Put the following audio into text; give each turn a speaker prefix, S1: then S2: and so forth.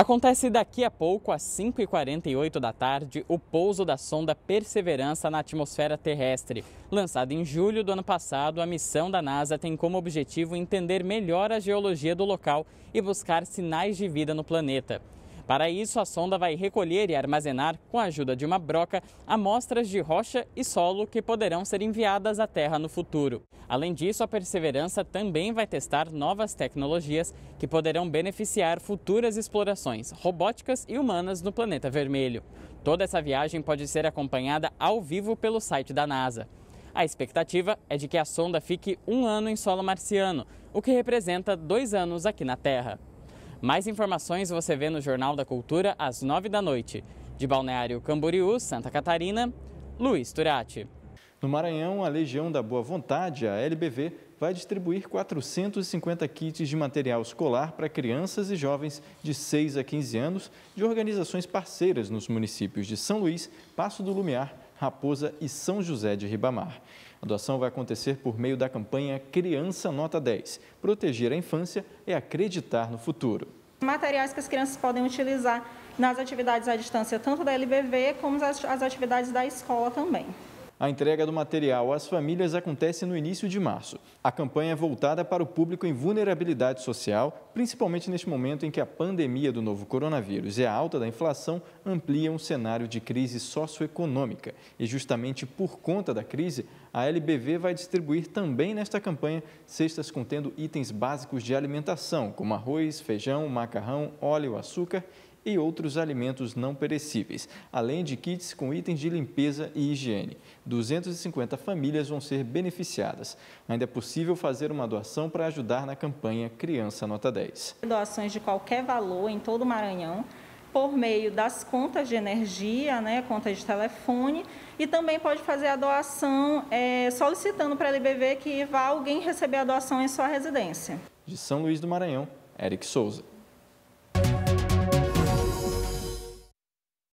S1: Acontece daqui a pouco, às 5h48 da tarde, o pouso da sonda Perseverança na atmosfera terrestre. Lançada em julho do ano passado, a missão da NASA tem como objetivo entender melhor a geologia do local e buscar sinais de vida no planeta. Para isso, a sonda vai recolher e armazenar, com a ajuda de uma broca, amostras de rocha e solo que poderão ser enviadas à Terra no futuro. Além disso, a Perseverança também vai testar novas tecnologias que poderão beneficiar futuras explorações robóticas e humanas no planeta vermelho. Toda essa viagem pode ser acompanhada ao vivo pelo site da NASA. A expectativa é de que a sonda fique um ano em solo marciano, o que representa dois anos aqui na Terra. Mais informações você vê no Jornal da Cultura às 9 da noite. De Balneário Camboriú, Santa Catarina, Luiz Turati.
S2: No Maranhão, a Legião da Boa Vontade, a LBV, vai distribuir 450 kits de material escolar para crianças e jovens de 6 a 15 anos de organizações parceiras nos municípios de São Luís, Passo do Lumiar, Raposa e São José de Ribamar. A doação vai acontecer por meio da campanha Criança Nota 10. Proteger a infância é acreditar no futuro.
S3: Materiais que as crianças podem utilizar nas atividades à distância, tanto da LBV como as atividades da escola também.
S2: A entrega do material às famílias acontece no início de março. A campanha é voltada para o público em vulnerabilidade social, principalmente neste momento em que a pandemia do novo coronavírus e a alta da inflação ampliam o cenário de crise socioeconômica. E justamente por conta da crise, a LBV vai distribuir também nesta campanha cestas contendo itens básicos de alimentação, como arroz, feijão, macarrão, óleo, açúcar e outros alimentos não perecíveis, além de kits com itens de limpeza e higiene. 250 famílias vão ser beneficiadas. Ainda é possível fazer uma doação para ajudar na campanha Criança Nota 10.
S3: Doações de qualquer valor em todo o Maranhão por meio das contas de energia, né, conta de telefone, e também pode fazer a doação é, solicitando para a LBV que vá alguém receber a doação em sua residência.
S2: De São Luís do Maranhão, Eric Souza.